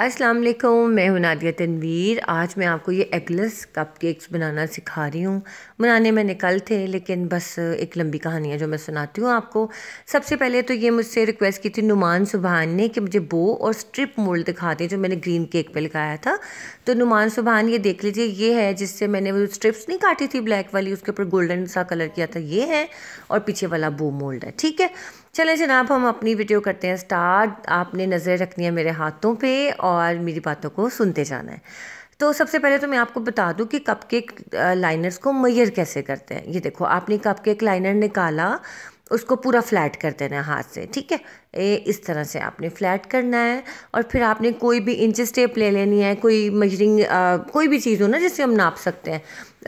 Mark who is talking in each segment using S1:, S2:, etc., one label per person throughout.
S1: अस्सलाम वालेकुम मैं हूं नादिया तनवीर आज मैं आपको ये एगलेस कप केक्स बनाना सिखा रही हूँ बनाने मैंने कल थे लेकिन बस एक लंबी कहानी है जो मैं सुनाती हूँ आपको सबसे पहले तो ये मुझसे रिक्वेस्ट की थी नुमान सुबहान ने कि मुझे बो और स्ट्रिप मोल्ड दिखा दें जो मैंने ग्रीन केक पे लगाया था तो नुमान सुबहान ये देख लीजिए ये है जिससे मैंने वो स्ट्रिप्स नहीं काटी थी ब्लैक वाली उसके ऊपर गोल्डन सा कलर किया था ये है और पीछे वाला बो मोल्ड है ठीक है चले जनाब हम अपनी वीडियो करते हैं स्टार्ट आपने नज़र रखनी है मेरे हाथों पे और मेरी बातों को सुनते जाना है तो सबसे पहले तो मैं आपको बता दूं कि कप लाइनर्स को मैयर कैसे करते हैं ये देखो आपने कप लाइनर निकाला उसको पूरा फ्लैट कर देना है हाथ से ठीक है ए, इस तरह से आपने फ्लैट करना है और फिर आपने कोई भी इंचेस टेप ले लेनी है कोई मेजरिंग कोई भी चीज़ हो ना जिससे हम नाप सकते हैं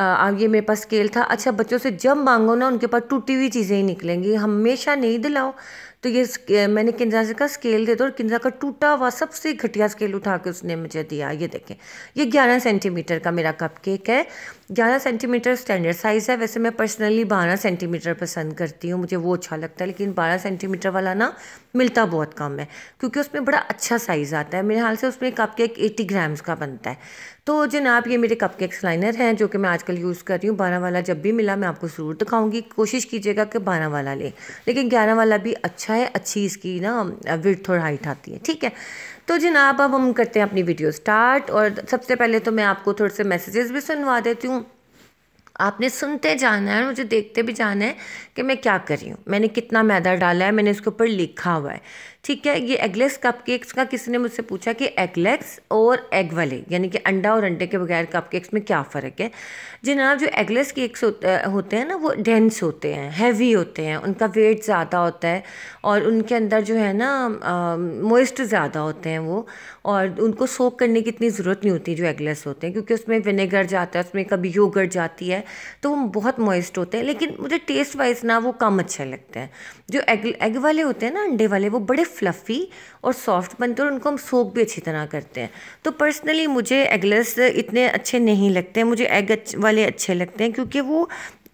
S1: आ, ये मेरे पास स्केल था अच्छा बच्चों से जब मांगो ना उनके पास टूटी हुई चीज़ें ही निकलेंगी हमेशा नहीं दिलाओ तो ये मैंने किन्जाजी का स्केल दे दो और किन्जा का टूटा हुआ सबसे घटिया स्केल उठा के उसने मुझे दिया ये देखें ये ग्यारह सेंटीमीटर का मेरा कप केक है ग्यारह सेंटीमीटर स्टैंडर्ड साइज़ है वैसे मैं पर्सनली बारह सेंटीमीटर पसंद करती हूँ मुझे वो अच्छा लगता है लेकिन बारह सेंटीमीटर वाला ना मिलता बहुत कम है क्योंकि उसमें बड़ा अच्छा साइज़ आता है मेरे हाल से उसमें कप केक एटी ग्राम्स का बनता है तो जनाब ये मेरे कप केक्स लाइनर हैं जो कि मैं आजकल यूज़ कर रही हूँ बारह वाला जब भी मिला मैं आपको ज़रूर दिखाऊंगी कोशिश कीजिएगा कि बारह वाला लें लेकिन ग्यारह वाला भी अच्छा है अच्छी इसकी ना विर्थ और हाइट आती है ठीक है तो जनाब अब हम करते हैं अपनी वीडियो स्टार्ट और सबसे पहले तो मैं आपको थोड़े से मैसेजेस भी सुनवा देती हूँ आपने सुनते जाना है मुझे देखते भी जाना है कि मैं क्या कर रही हूँ मैंने कितना मैदा डाला है मैंने इसके ऊपर लिखा हुआ है ठीक है ये एगलेक्स कपकेक्स का किसी ने मुझसे पूछा कि एगलेक्स और एग वाले यानी कि अंडा और अंडे के बगैर कपकेक्स में क्या फ़र्क है जनाब जो एगलेस केक्स होते हैं ना वो डेंस होते हैं हैवी होते हैं उनका वेट ज़्यादा होता है और उनके अंदर जो है ना मोइस्ट ज़्यादा होते हैं वो और उनको सोक करने की इतनी ज़रूरत नहीं होती जो एगलेस होते हैं क्योंकि उसमें विनेगर जाता है उसमें कभी योगर जाती है तो वो बहुत मॉइस्ट होते हैं लेकिन मुझे टेस्ट वाइज ना वो कम अच्छे लगते हैं जो एग एग वाले होते हैं ना अंडे वाले वो बड़े फ्लफ़ी और सॉफ्ट बनते हैं और उनको हम सोप भी अच्छी तरह करते हैं तो पर्सनली मुझे एगलेस इतने अच्छे नहीं लगते हैं मुझे एग वाले अच्छे लगते हैं क्योंकि वो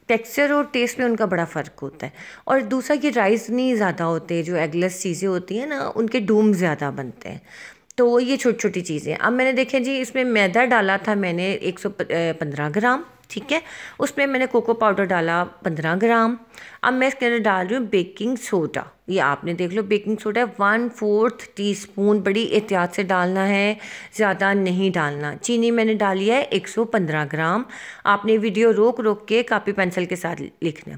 S1: टेक्सचर और टेस्ट में उनका बड़ा फ़र्क होता है और दूसरा कि राइस नहीं ज़्यादा होते जो एगलेस चीज़ें होती हैं ना उनके डूम ज़्यादा बनते हैं तो ये छोटी छोटी चीज़ें अब मैंने देखें जी इसमें मैदा डाला था मैंने पंद्रह ग्राम ठीक है उसमें मैंने कोको पाउडर डाला पंद्रह ग्राम अब मैं इसके अंदर डाल रही हूँ बेकिंग सोडा ये आपने देख लो baking soda one fourth teaspoon बड़ी एहतियात से डालना है ज़्यादा नहीं डालना चीनी मैंने डाली है 115 ग्राम आपने वीडियो रोक रोक के कापी पेंसिल के साथ लिखना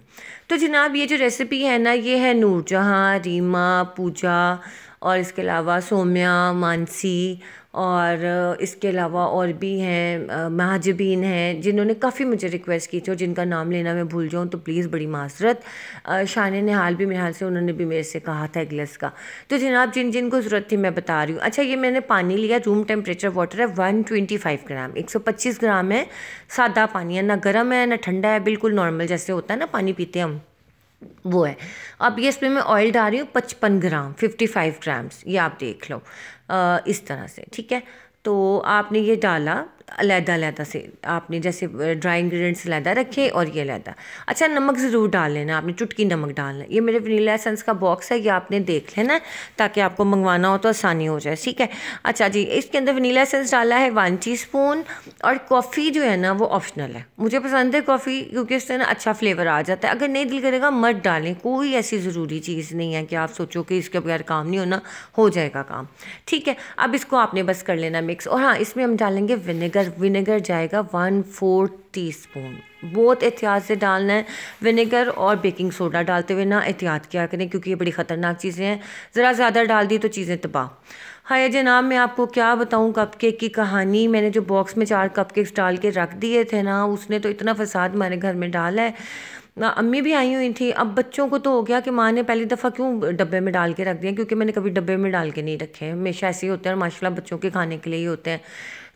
S1: तो जनाब ये जो रेसिपी है ना ये है नूरजहाँ रीमा पूजा और इसके अलावा सोम्या मानसी और इसके अलावा और भी हैं महाजबीन हैं जिन्होंने काफ़ी मुझे रिक्वेस्ट की थी और जिनका नाम लेना मैं भूल जाऊँ तो प्लीज़ बड़ी मासरत शान ने हाल भी मेरे हाल से उन्होंने भी मेरे से कहा था गिलस का तो जनाब जिन जिन को ज़रूरत थी मैं बता रही हूँ अच्छा ये मैंने पानी लिया रूम टेम्परेचर वाटर है वन ट्वेंटी फाइव ग्राम एक सौ पच्चीस ग्राम है सादा पानी है ना गर्म है ना ठंडा है बिल्कुल नॉर्मल जैसे होता है ना पानी पीते हम वो है अब ये इसमें मैं ऑयल डाल रही हूँ पचपन ग्राम फिफ्टी फाइव ग्राम्स ये आप देख लो आ, इस तरह से ठीक है तो आपने ये डाला अलहदा अलहदा से आपने जैसे ड्राई इंग्रेडिएंट्स अलहदा रखे और ये अलहदा अच्छा नमक ज़रूर डाल लेना आपने चुटकी नमक डालना ये मेरे वनीला एसेंस का बॉक्स है ये आपने देख लेना ताकि आपको मंगवाना हो तो आसानी हो जाए ठीक है अच्छा जी इसके अंदर वनीला एसेंस डाला है वन टी और कॉफ़ी जो है ना वो ऑप्शनल है मुझे पसंद है कॉफ़ी क्योंकि उससे ना अच्छा फ्लेवर आ जाता है अगर नहीं दिल करेगा मत डालें कोई ऐसी ज़रूरी चीज़ नहीं है कि आप सोचो कि इसके बगैर काम नहीं होना हो जाएगा काम ठीक है अब इसको आपने बस कर लेना मिक्स और हाँ इसमें हम डालेंगे विनेगर इधर विनेगर जाएगा वन फोर्थ टी स्पून बहुत एहतियात से डालना है विनेगर और बेकिंग सोडा डालते हुए ना एहतियात किया करें क्योंकि ये बड़ी ख़तरनाक चीज़ें हैं ज़रा ज़्यादा डाल दी तो चीज़ें तबाह हाय जनाब मैं आपको क्या बताऊं कपकेक की कहानी मैंने जो बॉक्स में चार कपकेक्स डाल के रख दिए थे ना उसने तो इतना फसाद हमारे घर में डाला है अम्मी भी आई हुई थी अब बच्चों को तो हो गया कि माँ ने पहली दफ़ा क्यों डब्बे में डाल के रख दिया क्योंकि मैंने कभी डब्बे में डाल के नहीं रखे हमेशा ऐसे ही होते हैं और माशाला बच्चों के खाने के लिए ही होते हैं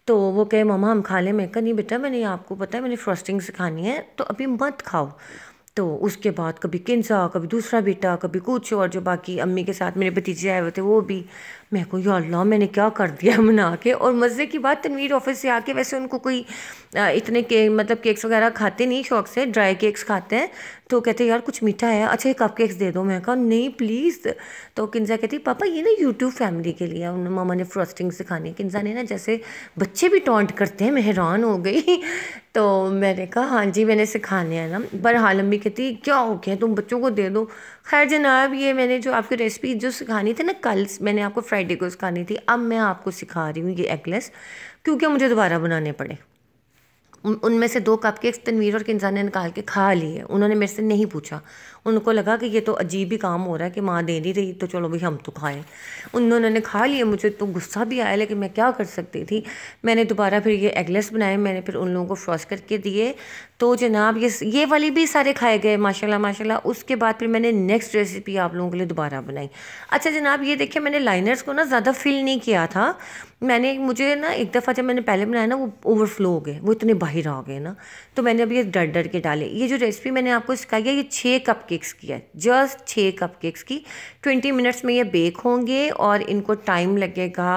S1: तो वो कहे मम्मा हम खा लें मैं कहा नहीं बेटा मैंने आपको पता है मैंने फ्रॉस्टिंग से खानी है तो अभी मत खाओ तो उसके बाद कभी किन्सा कभी दूसरा बेटा कभी कुछ और जो बाकी अम्मी के साथ मेरे भतीजे आए हुए थे वो भी मैं को या अल्लाह मैंने क्या कर दिया बना के और मज़े की बात तनवीर ऑफिस से आके वैसे उनको कोई इतने के मतलब केक्स वगैरह खाते नहीं शौक से ड्राई केक्स खाते हैं तो कहते यार कुछ मीठा है अच्छा एक कप केक्स दे दो मैं कहा नहीं प्लीज़ तो किन्जा कहती पापा ये ना यूट्यूब फैमिली के लिए उन मामा ने फ्रॉस्टिंग सिखानी है किन्जा ने ना जैसे बच्चे भी टॉन्ट करते हैं मेहरान हो गई तो मैंने कहा हाँ जी मैंने सिखाने हैं ना पर हाल अम्मी कहती क्या हो गया तुम बच्चों को दे दो खैर जनाब ये मैंने जो आपकी रेसिपी जो सिखानी थी ना कल मैंने आपको फ्राइडे को सिखानी थी अब मैं आपको सिखा रही हूँ ये एगलेस क्योंकि मुझे दोबारा बनाने पड़े उन उनमें से दो कप केक्स तनवीर और किन्जा ने निकाल के खा लिए उन्होंने मेरे से नहीं पूछा उनको लगा कि ये तो अजीब ही काम हो रहा है कि माँ दे नहीं रही तो चलो भाई हम तो खाएं उन उन्होंने खा लिए मुझे तो गुस्सा भी आया लेकिन मैं क्या कर सकती थी मैंने दोबारा फिर ये एगलेस बनाए मैंने फिर उन लोगों को फ्रॉस करके दिए तो जनाब ये ये वाले भी सारे खाए गए माशा माशा उसके बाद फिर मैंने नेक्स्ट रेसिपी आप लोगों के लिए दोबारा बनाई अच्छा जनाब ये देखिए मैंने लाइनर्स को ना ज़्यादा फिल नहीं किया था मैंने मुझे ना एक दफ़ा जब मैंने पहले बनाया ना वो ओवरफ्लो हो गए वो इतने ही रहोगे ना तो मैंने अभी ये डर डर के डाले ये जो रेसिपी मैंने आपको सिखाई है ये छः कप केक्स की है जस्ट छः कप केक्स की ट्वेंटी मिनट्स में ये बेक होंगे और इनको टाइम लगेगा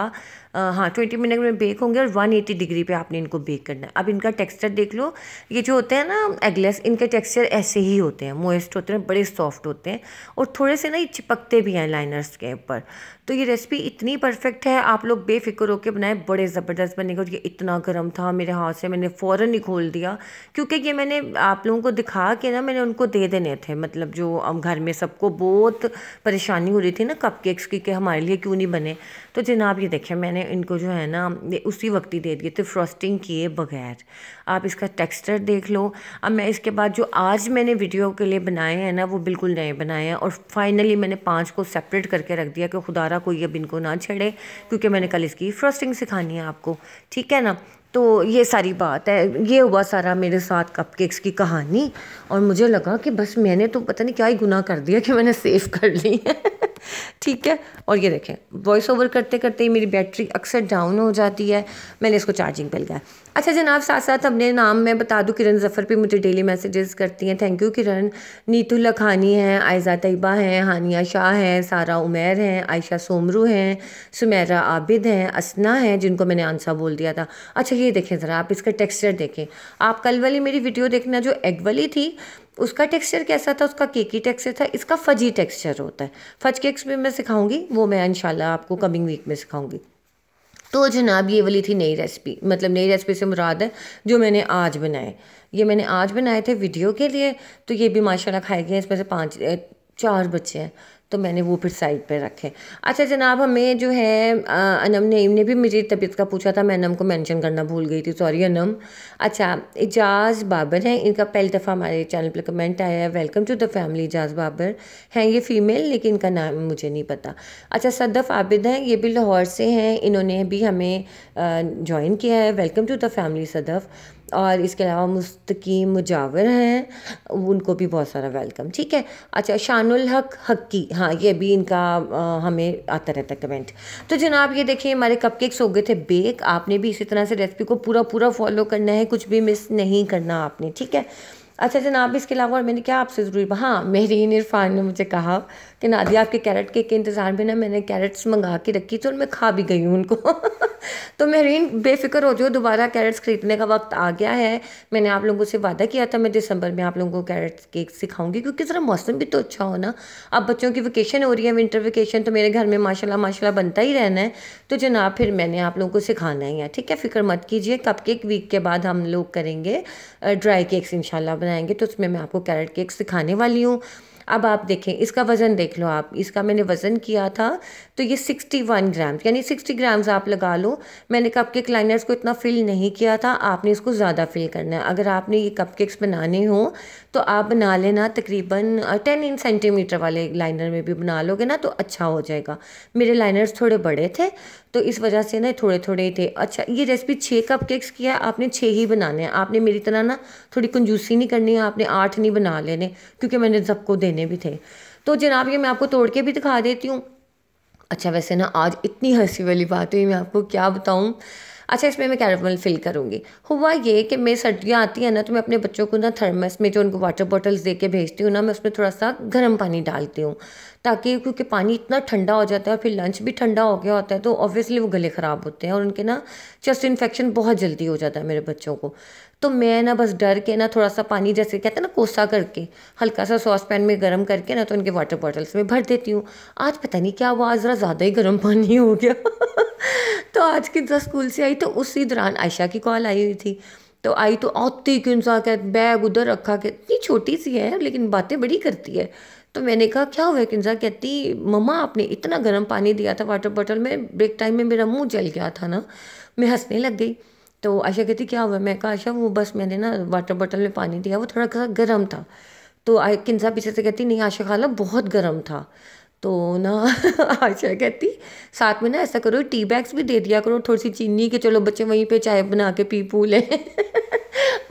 S1: हाँ ट्वेंटी मिनट में बेक होंगे और वन एटी डिग्री पे आपने इनको बेक करना है अब इनका टेक्सचर देख लो ये जो होते हैं ना एगलेस इनके टेक्सचर ऐसे ही होते हैं मोइस्ट होते हैं बड़े सॉफ्ट होते हैं और थोड़े से ना ये चिपकते भी हैं लाइनर्स के ऊपर तो ये रेसिपी इतनी परफेक्ट है आप लोग बेफिक्र होकर बनाए बड़े ज़बरदस्त बनेंगे और ये इतना गर्म था मेरे हाथ से मैंने फ़ौर ही खोल दिया क्योंकि ये मैंने आप लोगों को दिखा के ना मैंने उनको दे देने थे मतलब जो हम घर में सबको बहुत परेशानी हो रही थी ना कप केक्स की कि हमारे लिए क्यों नहीं बने तो जनाब ये देखें मैंने इनको जो है ना उसी वक्त ही दे दिए थे फ्रॉस्टिंग किए बगैर आप इसका टेक्सचर देख लो अब मैं इसके बाद जो आज मैंने वीडियो के लिए बनाए हैं ना वो बिल्कुल नए बनाए हैं और फाइनली मैंने पाँच को सेपरेट करके रख दिया कि खुदारा कोई अब इनको ना छेड़े क्योंकि मैंने कल इसकी फ्रॉस्टिंग सिखानी है आपको ठीक है ना तो ये सारी बात है ये हुआ सारा मेरे साथ कपकेक्स की कहानी और मुझे लगा कि बस मैंने तो पता नहीं क्या ही गुनाह कर दिया कि मैंने सेव कर ली है ठीक है और ये देखें वॉइस ओवर करते करते ही मेरी बैटरी अक्सर डाउन हो जाती है मैंने इसको चार्जिंग पे लगाया अच्छा जनाब साथ साथ अपने नाम मैं बता दूँ किरण जफ़र पे मुझे डेली मैसेजेस करती हैं थैंक यू किरण नीतू लखानी हैं आयजा तयबा हैं हानिया शाह हैं सारा उमेर हैं आयशा सोमरू हैं सुमेरा आबिद हैं असना हैं जिनको मैंने आंसर बोल दिया था अच्छा ये ये देखें ज़रा आप इसका टेक्सचर देखें आप कल वाली मेरी वीडियो देखना जो एग वाली थी उसका टेक्सचर कैसा था उसका केकी टेक्सचर था इसका फजी टेक्सचर होता है फज केक्स भी मैं सिखाऊंगी वो मैं इनशाला आपको कमिंग वीक में सिखाऊंगी तो जनाब ये वाली थी नई रेसिपी मतलब नई रेसिपी से मुराद है जो मैंने आज बनाए ये मैंने आज बनाए थे वीडियो के लिए तो ये भी माशाला खाए गए इसमें से पाँच चार बच्चे हैं तो मैंने वो फिर साइड पे रखे अच्छा जनाब हमें जो है अनम ने ने भी मेरी तबीयत का पूछा था मैं अनम को मेंशन करना भूल गई थी सॉरी अनम अच्छा इजाज़ बाबर हैं इनका पहली दफ़ा हमारे चैनल पर कमेंट आया है welcome to the family Ijaz Babar हैं ये फ़ीमेल लेकिन इनका नाम मुझे नहीं पता अच्छा सदफ आबिद हैं ये भी लाहौर से हैं इन्होंने भी हमें ज्वाइन किया है welcome to the family Sadaf और इसके अलावा मुस्तकीम मुजावर हैं उनको भी बहुत सारा वेलकम ठीक है अच्छा शानुल हक हक्की हाँ ये भी इनका आ, हमें आता रहता कमेंट तो जनाब ये देखिए हमारे कपकेक्स हो गए थे बेक आपने भी इसी तरह से रेसिपी को पूरा पूरा फॉलो करना है कुछ भी मिस नहीं करना आपने ठीक है अच्छा जनाब इसके अलावा और मैंने क्या आपसे ज़रूरी हाँ मेहरीन इरफान ने मुझे कहा कि नादिया आपके कैरेट केक के इंतज़ार में ना मैंने कैरेट्स मंगा के रखी थी और मैं खा भी गई हूँ उनको तो मेहरीन बेफिक्र हो जाओ दोबारा कैरेट्स ख़रीदने का वक्त आ गया है मैंने आप लोगों से वादा किया था मैं दिसंबर में आप लोगों को कैरेट्स केक सिखाऊंगी क्योंकि ज़रा मौसम भी तो अच्छा हो ना अब बच्चों की वेकेशन हो रही है विंटर वेकेशन तो मेरे घर में माशाल्लाह माशाल्लाह बनता ही रहना है तो जनाब फिर मैंने आप लोगों को सिखाना ही है ठीक है फिक्र मत कीजिए कप केक वीक के बाद हम लोग करेंगे ड्राई केक्स इंशाल्लाह बनाएंगे तो उसमें मैं आपको कैरेट केक सिखाने वाली हूँ अब आप देखें इसका वज़न देख लो आप इसका मैंने वज़न किया था तो ये सिक्सटी वन ग्राम यानी सिक्सटी ग्राम्स आप लगा लो मैंने कप केक लाइनर्स को इतना फिल नहीं किया था आपने इसको ज़्यादा फिल करना है अगर आपने ये कप केक्स बनाने हो तो आप बना लेना तकरीबन टेन इंच सेंटीमीटर वाले लाइनर में भी बना लोगे ना तो अच्छा हो जाएगा मेरे लाइनर्स थोड़े बड़े थे तो इस वजह से ना थोड़े थोड़े थे अच्छा ये रेसिपी छः कप केक्स की है आपने छः ही बनाने हैं आपने मेरी तरह ना थोड़ी कंजूसी नहीं करनी है आपने आठ नहीं बना लेने क्योंकि मैंने सबको देने देने भी थे तो जनाब ये मैं आपको तोड़ के भी दिखा देती हूँ अच्छा वैसे ना आज इतनी हंसी वाली बात हुई मैं आपको क्या बताऊँ अच्छा इसमें मैं कैरमल फिल करूँगी हुआ ये कि मैं सर्दियाँ आती हैं ना तो मैं अपने बच्चों को ना थर्मस में जो उनको वाटर बॉटल्स दे के भेजती हूँ ना मैं उसमें थोड़ा सा गर्म पानी डालती हूँ ताकि क्योंकि पानी इतना ठंडा हो जाता है और फिर लंच भी ठंडा हो गया होता है तो ऑब्वियसली वो गले ख़राब होते हैं और उनके ना चेस्ट इन्फेक्शन बहुत जल्दी हो जाता है मेरे बच्चों को तो मैं ना बस डर के ना थोड़ा सा पानी जैसे कहते हैं ना कोसा करके हल्का सा सॉस पैन में गर्म करके ना तो उनके वाटर बॉटल्स में भर देती हूँ आज पता नहीं क्या हुआ ज़रा ज़्यादा ही गर्म पानी हो गया तो आज की जब स्कूल से आई तो उसी दौरान आयशा की कॉल आई हुई थी तो आई तो आती क्यों सा कह बैग उधर रखा के इतनी छोटी सी है लेकिन बातें बड़ी करती है तो मैंने कहा क्या हुआ किंजा कहती मम्मा आपने इतना गर्म पानी दिया था वाटर बॉटल में ब्रेक टाइम में मेरा मुंह जल गया था ना मैं हंसने लग गई तो आशा कहती क्या हुआ मैं कहा आशा वो बस मैंने ना वाटर बॉटल में पानी दिया वो थोड़ा सा गर्म था तो किन्सा पीछे से कहती नहीं आशा खाला बहुत गर्म था तो ना आशा कहती साथ में ना ऐसा करो टी बैग्स भी दे दिया करो थोड़ी सी चीनी के चलो बच्चे वहीं पे चाय बना के पी पू लें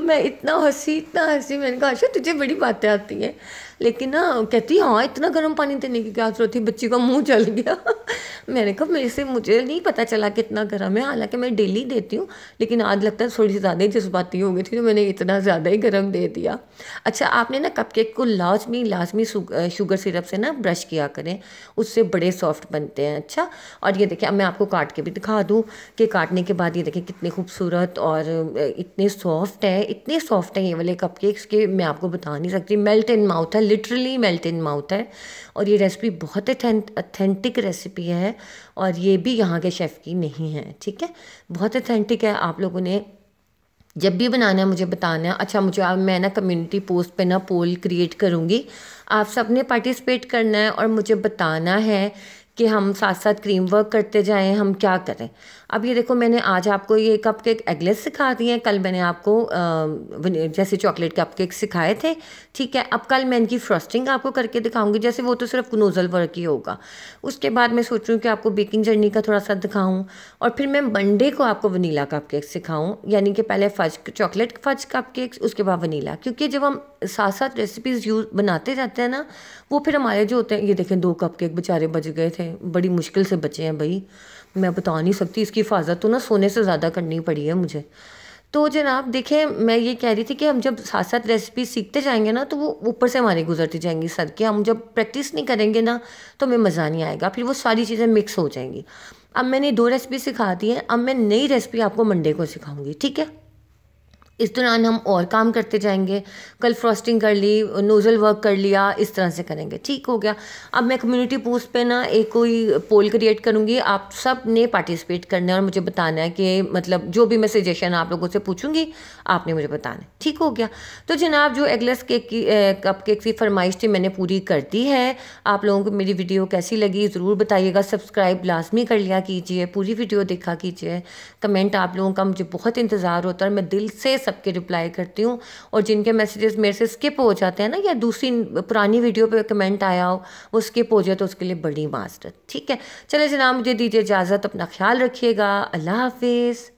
S1: मैं इतना हंसी इतना हंसी मैंने कहा आशा तुझे बड़ी बातें आती हैं लेकिन ना कहती हाँ इतना गर्म पानी देने की क्या जरूरत थी बच्ची का मुंह चल गया मैंने कहा मेरे से मुझे नहीं पता चला कितना गर्म है हालांकि मैं डेली देती हूँ लेकिन आज लगता है थोड़ी सी ज़्यादा ही जज्बाती हो गई थी तो मैंने इतना ज़्यादा ही गर्म दे दिया अच्छा आपने ना कपकेक को लाजमी लाजमी शुगर सिरप से ना ब्रश किया करें उससे बड़े सॉफ्ट बनते हैं अच्छा और ये देखिए अब मैं आपको काट के भी दिखा दूँ कि काटने के बाद ये देखें कितने खूबसूरत और इतने सॉफ्ट है इतने सॉफ्ट हैं ये वाले कपकेक्स के मैं आपको बता नहीं सकती मेल्ट इन माउथ है लिटरली मेल्ट इन माउथ है और ये रेसिपी बहुत अथेंटिक रेसिपी है और ये भी यहाँ के शेफ़ की नहीं है ठीक है बहुत अथेंटिक है आप लोगों ने जब भी बनाना है मुझे बताना है अच्छा मुझे आप मैं ना कम्युनिटी पोस्ट पे ना पोल क्रिएट करूँगी आप सबने पार्टिसिपेट करना है और मुझे बताना है कि हम साथ साथ क्रीम वर्क करते जाएं हम क्या करें अब ये देखो मैंने आज आपको ये कप केक एगलेस सिखा दिए हैं कल मैंने आपको आ, जैसे चॉकलेट कप केक सिखाए थे ठीक है अब कल मैं इनकी फ्रॉस्टिंग आपको करके दिखाऊंगी जैसे वो तो सिर्फ नोज़ल वर्क ही होगा उसके बाद मैं सोच रही हूँ कि आपको बेकिंग जर्नी का थोड़ा सा दिखाऊँ और फिर मैं मंडे को आपको वनीला कप केक सिखाऊँ यानी कि पहले fudge chocolate fudge cup cake उसके बाद वनीला क्योंकि जब हम सात सात रेसिपीज़ यूज बनाते जाते हैं ना वो फिर हमारे जो होते हैं ये देखें दो कप केक बेचारे बच गए थे बड़ी मुश्किल से बचे हैं भाई मैं बता नहीं सकती इसकी हिफाजत तो ना सोने से ज़्यादा करनी पड़ी है मुझे तो जनाब देखें मैं ये कह रही थी कि हम जब साथ साथ रेसिपी सीखते जाएंगे ना तो वो ऊपर से हमारी गुजरती जाएंगी सर के हम जब प्रैक्टिस नहीं करेंगे ना तो हमें मज़ा नहीं आएगा फिर वो सारी चीज़ें मिक्स हो जाएंगी अब मैंने दो रेसिपी सिखा दी है अब मैं नई रेसिपी आपको मंडे को सिखाऊंगी ठीक है इस दौरान हम और काम करते जाएंगे कल फ्रॉस्टिंग कर ली नोज़ल वर्क कर लिया इस तरह से करेंगे ठीक हो गया अब मैं कम्युनिटी पोस्ट पे ना एक कोई पोल क्रिएट करूँगी आप सब ने पार्टिसिपेट करना है और मुझे बताना है कि मतलब जो भी मैं सजेशन आप लोगों से पूछूंगी आपने मुझे बताना है ठीक हो गया तो जनाब जो एगलेस केक की कप केक की फरमाइश थी मैंने पूरी कर दी है आप लोगों को मेरी वीडियो कैसी लगी ज़रूर बताइएगा सब्सक्राइब लाजमी कर लिया कीजिए पूरी वीडियो देखा कीजिए कमेंट आप लोगों का मुझे बहुत इंतज़ार होता है मैं दिल से सबके रिप्लाई करती हूँ और जिनके मैसेजेस मेरे से स्किप हो जाते हैं ना या दूसरी पुरानी वीडियो पे कमेंट आया हो वो स्किप हो जाए तो उसके लिए बड़ी मास्टर ठीक है चले जनाब मुझे दीजिए इजाज़त अपना ख्याल रखिएगा अल्लाह हाफिज़